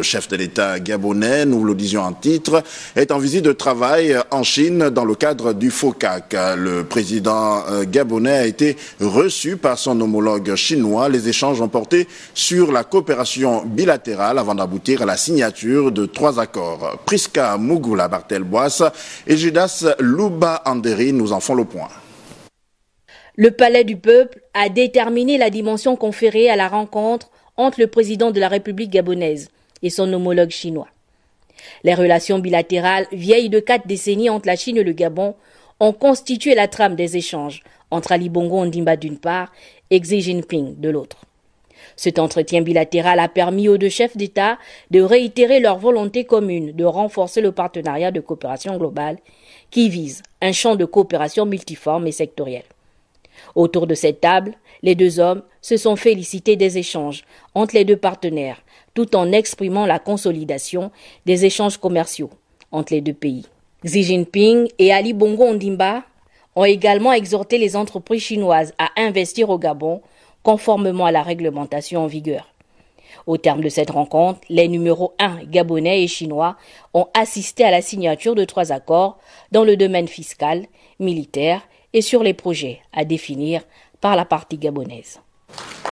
le chef de l'État gabonais, nous le disions en titre, est en visite de travail en Chine dans le cadre du FOCAC. Le président euh, gabonais a été reçu par son homologue chinois. Les échanges ont porté sur la coopération bilatérale avant d'aboutir à la signature de trois accords. Priska Mugula bartelbois et Judas Luba Anderi nous en font le point. Le Palais du Peuple a déterminé la dimension conférée à la rencontre entre le président de la République gabonaise, et son homologue chinois. Les relations bilatérales, vieilles de quatre décennies entre la Chine et le Gabon, ont constitué la trame des échanges entre Ali Bongo Ondimba d'une part et Xi Jinping de l'autre. Cet entretien bilatéral a permis aux deux chefs d'État de réitérer leur volonté commune de renforcer le partenariat de coopération globale qui vise un champ de coopération multiforme et sectoriel. Autour de cette table, les deux hommes se sont félicités des échanges entre les deux partenaires, tout en exprimant la consolidation des échanges commerciaux entre les deux pays. Xi Jinping et Ali Bongo Ondimba ont également exhorté les entreprises chinoises à investir au Gabon conformément à la réglementation en vigueur. Au terme de cette rencontre, les numéros 1 gabonais et chinois ont assisté à la signature de trois accords dans le domaine fiscal, militaire et sur les projets à définir par la partie gabonaise.